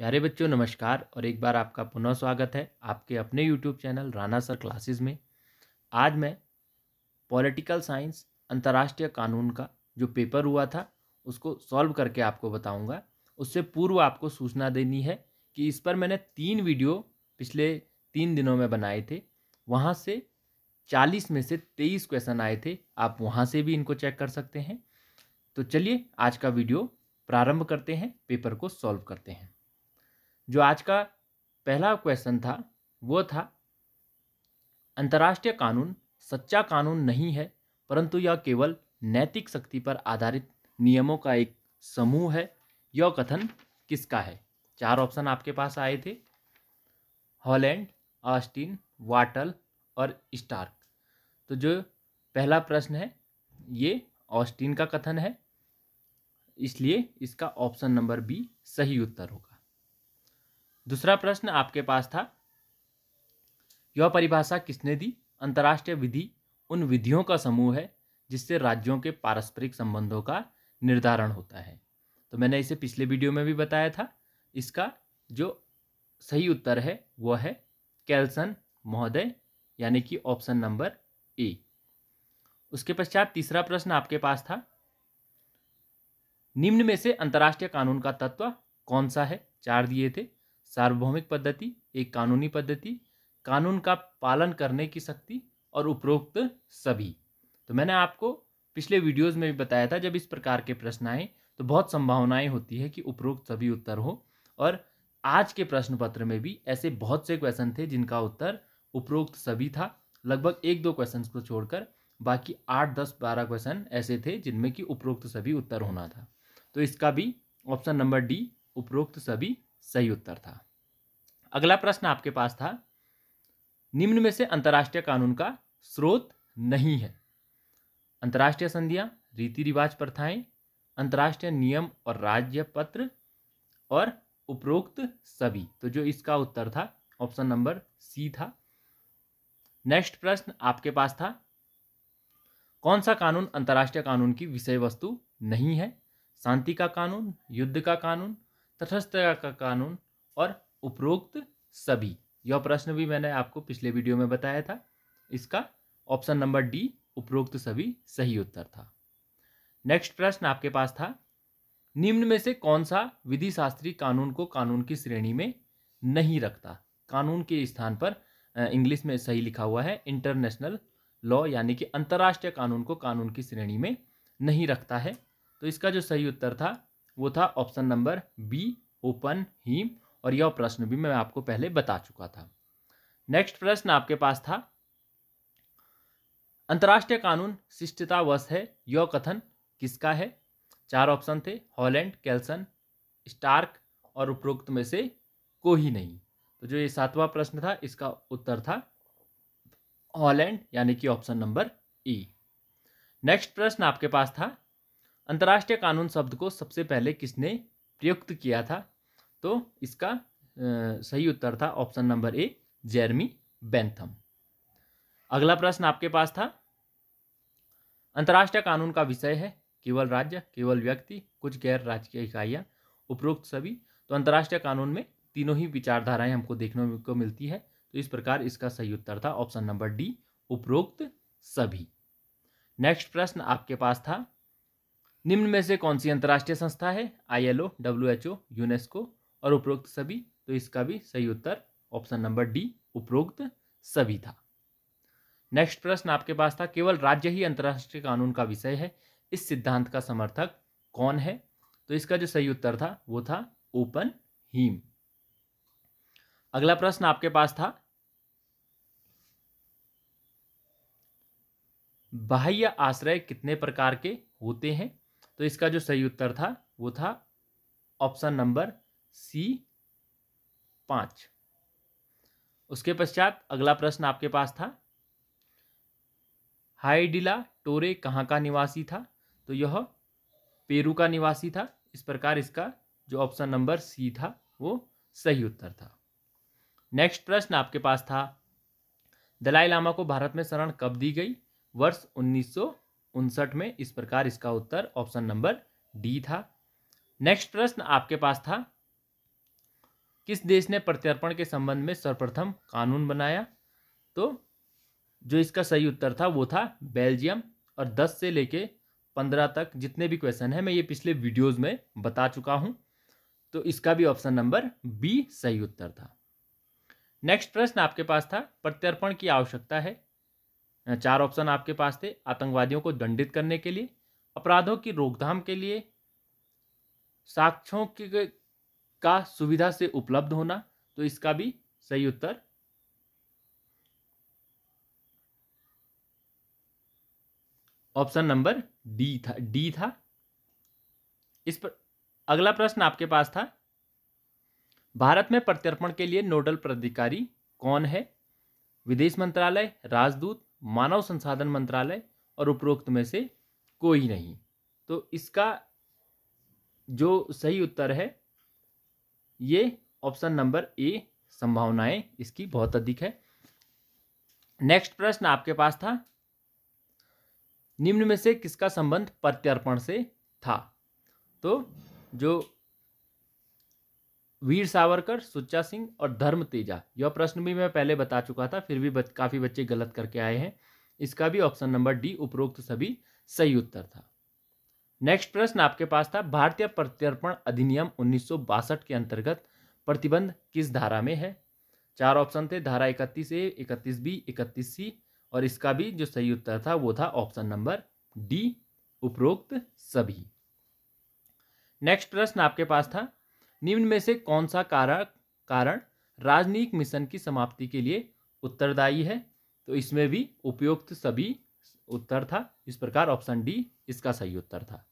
प्यारे बच्चों नमस्कार और एक बार आपका पुनः स्वागत है आपके अपने YouTube channel Rana sir classes में आज मैं पॉलिटिकल साइंस अंतर्राष्ट्रीय कानून का जो पेपर हुआ था उसको सॉल्व करके आपको बताऊंगा उससे पूर्व आपको सूचना देनी है कि इस पर मैंने तीन वीडियो पिछले तीन दिनों में बनाए थे वहाँ से चालीस में से तेईस क्वेश्चन आए थे आप वहाँ से भी इनको चेक कर सकते हैं तो चलिए आज का वीडियो प्रारंभ करते हैं पेपर को सॉल्व करते हैं जो आज का पहला क्वेश्चन था वो था अंतर्राष्ट्रीय कानून सच्चा कानून नहीं है परंतु यह केवल नैतिक शक्ति पर आधारित नियमों का एक समूह है यह कथन किसका है चार ऑप्शन आपके पास आए थे हॉलैंड ऑस्टिन वाटल और स्टार्क तो जो पहला प्रश्न है ये ऑस्टिन का कथन है इसलिए इसका ऑप्शन नंबर बी सही उत्तर होगा दूसरा प्रश्न आपके पास था यह परिभाषा किसने दी अंतर्राष्ट्रीय विधि उन विधियों का समूह है जिससे राज्यों के पारस्परिक संबंधों का निर्धारण होता है तो मैंने इसे पिछले वीडियो में भी बताया था इसका जो सही उत्तर है वह है कैल्सन महोदय यानी कि ऑप्शन नंबर ए उसके पश्चात तीसरा प्रश्न आपके पास था निम्न में से अंतर्राष्ट्रीय कानून का तत्व कौन सा है चार दिए थे सार्वभौमिक पद्धति एक कानूनी पद्धति कानून का पालन करने की शक्ति और उपरोक्त सभी तो मैंने आपको पिछले वीडियोस में भी बताया था जब इस प्रकार के प्रश्न आए तो बहुत संभावनाएं होती है कि उपरोक्त सभी उत्तर हो और आज के प्रश्न पत्र में भी ऐसे बहुत से क्वेश्चन थे जिनका उत्तर उपरोक्त सभी था लगभग एक दो क्वेश्चन को छोड़कर बाकी आठ दस बारह क्वेश्चन ऐसे थे जिनमें कि उपरोक्त सभी उत्तर होना था तो इसका भी ऑप्शन नंबर डी उपरोक्त सभी सही उत्तर था अगला प्रश्न आपके पास था निम्न में से अंतर्राष्ट्रीय कानून का स्रोत नहीं है अंतर्राष्ट्रीय संधियां रीति रिवाज प्रथाएं अंतर्राष्ट्रीय नियम और राज्य पत्र और उपरोक्त सभी तो जो इसका उत्तर था ऑप्शन नंबर सी था नेक्स्ट प्रश्न आपके पास था कौन सा कानून अंतर्राष्ट्रीय कानून की विषय वस्तु नहीं है शांति का कानून युद्ध का कानून तटस्थता का कानून और उपरोक्त सभी यह प्रश्न भी मैंने आपको पिछले वीडियो में बताया था इसका ऑप्शन नंबर डी उपरोक्त सभी सही उत्तर था नेक्स्ट प्रश्न आपके पास था निम्न में से कौन सा विधि शास्त्री कानून को कानून की श्रेणी में नहीं रखता कानून के स्थान पर इंग्लिश में सही लिखा हुआ है इंटरनेशनल लॉ यानी कि अंतर्राष्ट्रीय कानून को कानून की श्रेणी में नहीं रखता है तो इसका जो सही उत्तर था वो था option number B Oppenheim और यह प्रश्न भी मैं आपको पहले बता चुका था नेक्स्ट प्रश्न आपके पास था अंतर्राष्ट्रीय कानून शिष्टतावश है यह कथन किसका है चार ऑप्शन थे हॉलैंड कैल्सन स्टार्क और उपरोक्त में से कोई ही नहीं तो जो ये सातवां प्रश्न था इसका उत्तर था हॉलैंड यानी कि ऑप्शन नंबर ई नेक्स्ट प्रश्न आपके पास था अंतर्राष्ट्रीय कानून शब्द को सबसे पहले किसने प्रयुक्त किया था तो इसका सही उत्तर था option number A Jeremy Bentham अगला प्रश्न आपके पास था अंतर्राष्ट्रीय कानून का विषय है केवल राज्य केवल व्यक्ति कुछ गैर राजकीय इकाइयाँ उपरोक्त सभी तो अंतर्राष्ट्रीय कानून में तीनों ही विचारधाराएं हमको देखने को मिलती है तो इस प्रकार इसका सही उत्तर था ऑप्शन नंबर डी उपरोक्त सभी नेक्स्ट प्रश्न आपके पास था निम्न में से कौन सी अंतर्राष्ट्रीय संस्था है आईएलओ डब्ल्यूएचओ यूनेस्को और उपरोक्त सभी तो इसका भी सही उत्तर ऑप्शन नंबर डी उपरोक्त सभी था नेक्स्ट प्रश्न आपके पास था केवल राज्य ही अंतर्राष्ट्रीय कानून का विषय है इस सिद्धांत का समर्थक कौन है तो इसका जो सही उत्तर था वो था ओपन हीम अगला प्रश्न आपके पास था बाह्य आश्रय कितने प्रकार के होते हैं तो इसका जो सही उत्तर था वो था ऑप्शन नंबर सी पाँच उसके पश्चात अगला प्रश्न आपके पास था हाइडिला टोरे कहाँ का निवासी था तो यह पेरू का निवासी था इस प्रकार इसका जो ऑप्शन नंबर सी था वो सही उत्तर था नेक्स्ट प्रश्न आपके पास था दलाई लामा को भारत में शरण कब दी गई वर्ष उन्नीस सौ उनसठ में इस प्रकार इसका उत्तर ऑप्शन नंबर डी था नेक्स्ट प्रश्न आपके पास था किस देश ने प्रत्यर्पण के संबंध में सर्वप्रथम कानून बनाया तो जो इसका सही उत्तर था वो था बेल्जियम और दस से लेके पंद्रह तक जितने भी क्वेश्चन हैं मैं ये पिछले वीडियोस में बता चुका हूँ तो इसका भी ऑप्शन नंबर बी सही उत्तर था नेक्स्ट प्रश्न आपके पास था प्रत्यर्पण की आवश्यकता है चार ऑप्शन आपके पास थे आतंकवादियों को दंडित करने के लिए अपराधों की रोकथाम के लिए साक्ष्यों के का सुविधा से उपलब्ध होना तो इसका भी सही उत्तर ऑप्शन नंबर डी था डी था इस पर अगला प्रश्न आपके पास था भारत में प्रत्यर्पण के लिए नोडल प्राधिकारी कौन है विदेश मंत्रालय राजदूत मानव संसाधन मंत्रालय और उपरोक्त में से कोई नहीं तो इसका जो सही उत्तर है ये ऑप्शन नंबर ए संभावनाएं इसकी बहुत अधिक है नेक्स्ट प्रश्न आपके पास था निम्न में से किसका संबंध प्रत्यर्पण से था तो जो वीर सावरकर सुच्चा सिंह और धर्म तेजा यह प्रश्न भी मैं पहले बता चुका था फिर भी बच, काफ़ी बच्चे गलत करके आए हैं इसका भी ऑप्शन नंबर डी उपरोक्त सभी सही उत्तर था नेक्स्ट प्रश्न आपके पास था भारतीय प्रत्यर्पण अधिनियम उन्नीस के अंतर्गत प्रतिबंध किस धारा में है चार ऑप्शन थे धारा इकतीस ए इकतीस बी इकतीस सी और इसका भी जो सही उत्तर था वो था ऑप्शन नंबर डी उपरोक्त सभी नेक्स्ट प्रश्न आपके पास था निम्न में से कौन सा कारक कारण राजनीतिक मिशन की समाप्ति के लिए उत्तरदायी है तो इसमें भी उपयुक्त सभी उत्तर था इस प्रकार ऑप्शन डी इसका सही उत्तर था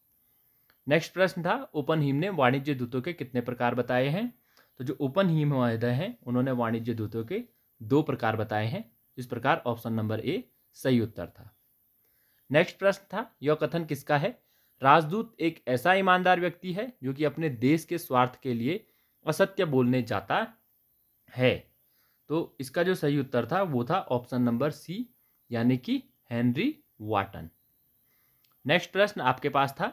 नेक्स्ट प्रश्न था ओपन हिम ने वाणिज्य दूतों के कितने प्रकार बताए हैं तो जो ओपन हिम महोदय हैं उन्होंने वाणिज्य दूतों के दो प्रकार बताए हैं इस प्रकार ऑप्शन नंबर ए सही उत्तर था नेक्स्ट प्रश्न था यह कथन किसका है राजदूत एक ऐसा ईमानदार व्यक्ति है जो कि अपने देश के स्वार्थ के लिए असत्य बोलने जाता है तो इसका जो सही उत्तर था वो था ऑप्शन नंबर सी यानी कि हेनरी वाटन नेक्स्ट प्रश्न आपके पास था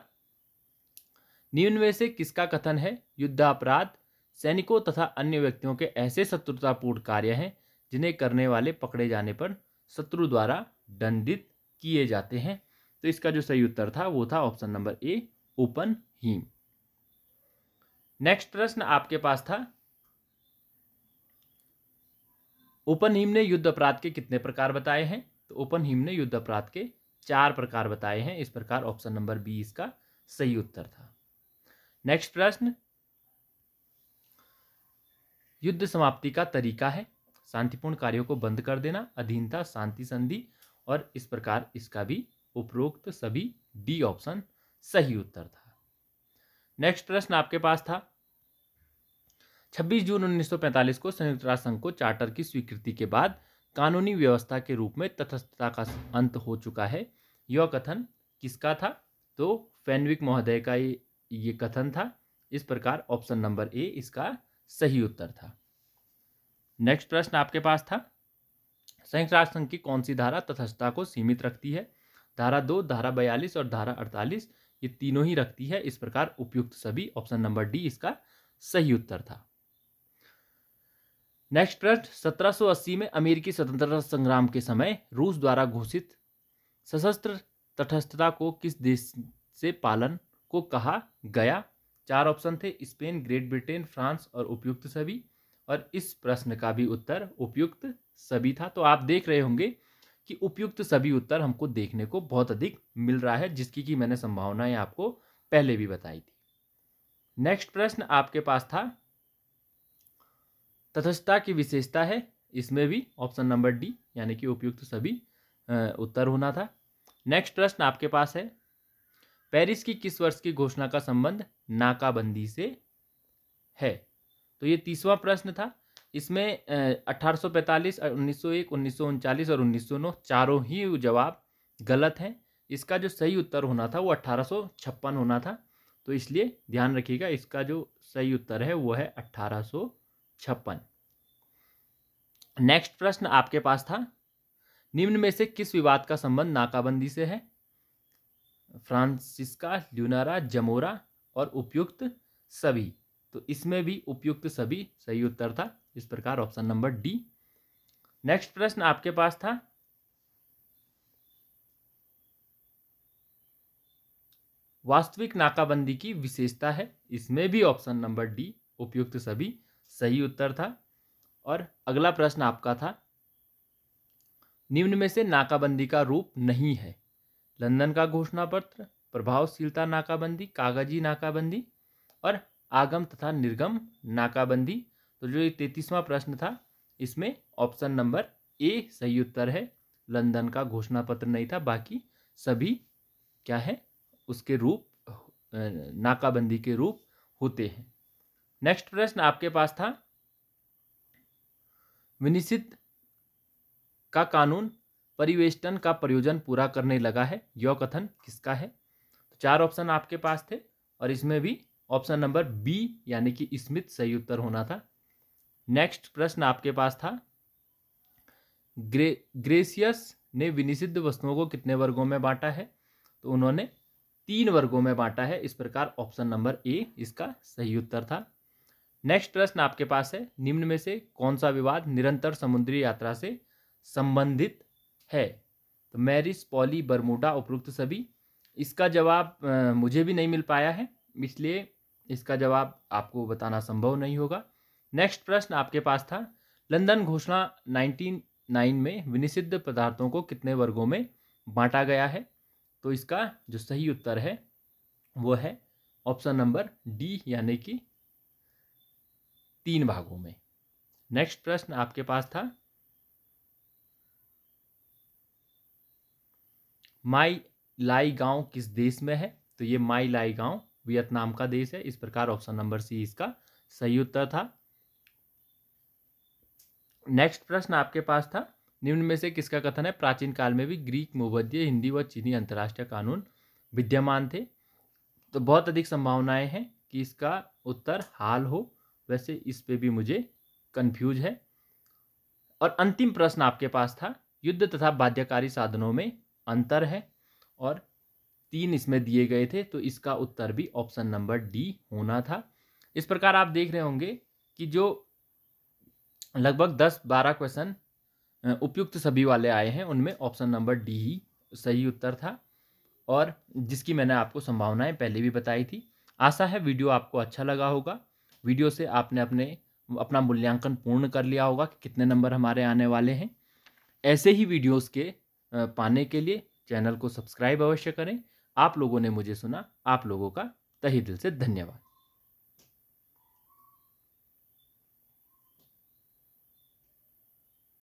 निम्न में से किसका कथन है युद्ध अपराध सैनिकों तथा अन्य व्यक्तियों के ऐसे शत्रुतापूर्ण कार्य हैं जिन्हें करने वाले पकड़े जाने पर शत्रु द्वारा दंडित किए जाते हैं तो इसका जो सही उत्तर था वो था option number A Oppenheim next प्रश्न आपके पास था ओपन हीम ने युद्ध अपराध के कितने प्रकार बताए हैं तो ओपन हीम ने युद्ध अपराध के चार प्रकार बताए हैं इस प्रकार ऑप्शन नंबर बी इसका सही उत्तर था नेक्स्ट प्रश्न युद्ध समाप्ति का तरीका है शांतिपूर्ण कार्यों को बंद कर देना अधीनता शांति संधि और इस प्रकार इसका भी उपरोक्त सभी डी ऑप्शन सही उत्तर था नेक्स्ट प्रश्न आपके पास था 26 जून 1945 को संयुक्त राष्ट्र संघ को चार्टर की स्वीकृति के बाद कानूनी व्यवस्था के रूप में तथस्थता का अंत हो चुका है यह कथन किसका था तो फैनविक महोदय का ये कथन था इस प्रकार ऑप्शन नंबर ए इसका सही उत्तर था नेक्स्ट प्रश्न आपके पास था संयुक्त राष्ट्र संघ की कौन सी धारा तथस्थता को सीमित रखती है धारा दो धारा बयालीस और धारा अड़तालीस ये तीनों ही रखती है इस प्रकार उपयुक्त सभी ऑप्शन नंबर डी इसका सही उत्तर था नेक्स्ट प्रश्न 1780 में अमेरिकी स्वतंत्रता संग्राम के समय रूस द्वारा घोषित सशस्त्र तटस्थता को किस देश से पालन को कहा गया चार ऑप्शन थे स्पेन ग्रेट ब्रिटेन फ्रांस और उपयुक्त सभी और इस प्रश्न का भी उत्तर उपयुक्त सभी था तो आप देख रहे होंगे कि उपयुक्त सभी उत्तर हमको देखने को बहुत अधिक मिल रहा है जिसकी कि मैंने संभावनाएं आपको पहले भी बताई थी नेक्स्ट प्रश्न आपके पास था तथस्थता की विशेषता है इसमें भी ऑप्शन नंबर डी यानी कि उपयुक्त सभी उत्तर होना था नेक्स्ट प्रश्न आपके पास है पेरिस की किस वर्ष की घोषणा का संबंध नाकाबंदी से है तो ये तीसवा प्रश्न था इसमें अठारह सौ पैंतालीस उन्नीस सौ एक उन्नीस सौ उनचालीस और उन्नीस सौ नौ चारों ही जवाब गलत हैं इसका जो सही उत्तर होना था वो अट्ठारह सौ छप्पन होना था तो इसलिए ध्यान रखिएगा इसका जो सही उत्तर है वो है अट्ठारह सौ छप्पन नेक्स्ट प्रश्न आपके पास था निम्न में से किस विवाद का संबंध नाकाबंदी से है फ्रांसिस्का ल्यूनारा जमोरा और उपयुक्त सभी तो इसमें भी उपयुक्त सभी सही उत्तर था इस प्रकार ऑप्शन नंबर डी नेक्स्ट प्रश्न आपके पास था वास्तविक नाकाबंदी की विशेषता है इसमें भी ऑप्शन नंबर डी उपयुक्त सभी सही उत्तर था और अगला प्रश्न आपका था निम्न में से नाकाबंदी का रूप नहीं है लंदन का घोषणा पत्र प्रभावशीलता नाकाबंदी कागजी नाकाबंदी और आगम तथा निर्गम नाकाबंदी तो जो ये तैतीसवा प्रश्न था इसमें ऑप्शन नंबर ए सही उत्तर है लंदन का घोषणा पत्र नहीं था बाकी सभी क्या है उसके रूप नाकाबंदी के रूप होते हैं नेक्स्ट प्रश्न आपके पास था विनिश्चित का कानून परिवेष्टन का प्रयोजन पूरा करने लगा है यह कथन किसका है तो चार ऑप्शन आपके पास थे और इसमें भी ऑप्शन नंबर बी यानी कि स्मिथ सही उत्तर होना था नेक्स्ट प्रश्न आपके पास था ग्रे ग्रेसियस ने विनिषिद्ध वस्तुओं को कितने वर्गों में बांटा है तो उन्होंने तीन वर्गों में बांटा है इस प्रकार ऑप्शन नंबर ए इसका सही उत्तर था नेक्स्ट प्रश्न आपके पास है निम्न में से कौन सा विवाद निरंतर समुद्री यात्रा से संबंधित है तो मैरिस पॉली बरमूडा उपरोक्त सभी इसका जवाब मुझे भी नहीं मिल पाया है इसलिए इसका जवाब आपको बताना संभव नहीं होगा नेक्स्ट प्रश्न आपके पास था लंदन घोषणा नाइन में विनिषिद्ध पदार्थों को कितने वर्गों में बांटा गया है तो इसका जो सही उत्तर है वो है ऑप्शन नंबर डी यानी कि तीन भागों में नेक्स्ट प्रश्न आपके पास था माई लाई गांव किस देश में है तो ये माई लाई गांव वियतनाम का देश है इस प्रकार ऑप्शन नंबर सी इसका सही उत्तर था नेक्स्ट प्रश्न आपके पास था निम्न में से किसका कथन है प्राचीन काल में भी ग्रीक मोबद्य हिंदी व चीनी अंतर्राष्ट्रीय कानून विद्यमान थे तो बहुत अधिक संभावनाएं हैं कि इसका उत्तर हाल हो वैसे इस पे भी मुझे कंफ्यूज है और अंतिम प्रश्न आपके पास था युद्ध तथा बाध्यकारी साधनों में अंतर है और तीन इसमें दिए गए थे तो इसका उत्तर भी ऑप्शन नंबर डी होना था इस प्रकार आप देख रहे होंगे कि जो लगभग दस बारह क्वेश्चन उपयुक्त सभी वाले आए हैं उनमें ऑप्शन नंबर डी ही सही उत्तर था और जिसकी मैंने आपको संभावनाएं पहले भी बताई थी आशा है वीडियो आपको अच्छा लगा होगा वीडियो से आपने अपने अपना मूल्यांकन पूर्ण कर लिया होगा कि कितने नंबर हमारे आने वाले हैं ऐसे ही वीडियोज़ के पाने के लिए चैनल को सब्सक्राइब अवश्य करें आप लोगों ने मुझे सुना आप लोगों का तही दिल से धन्यवाद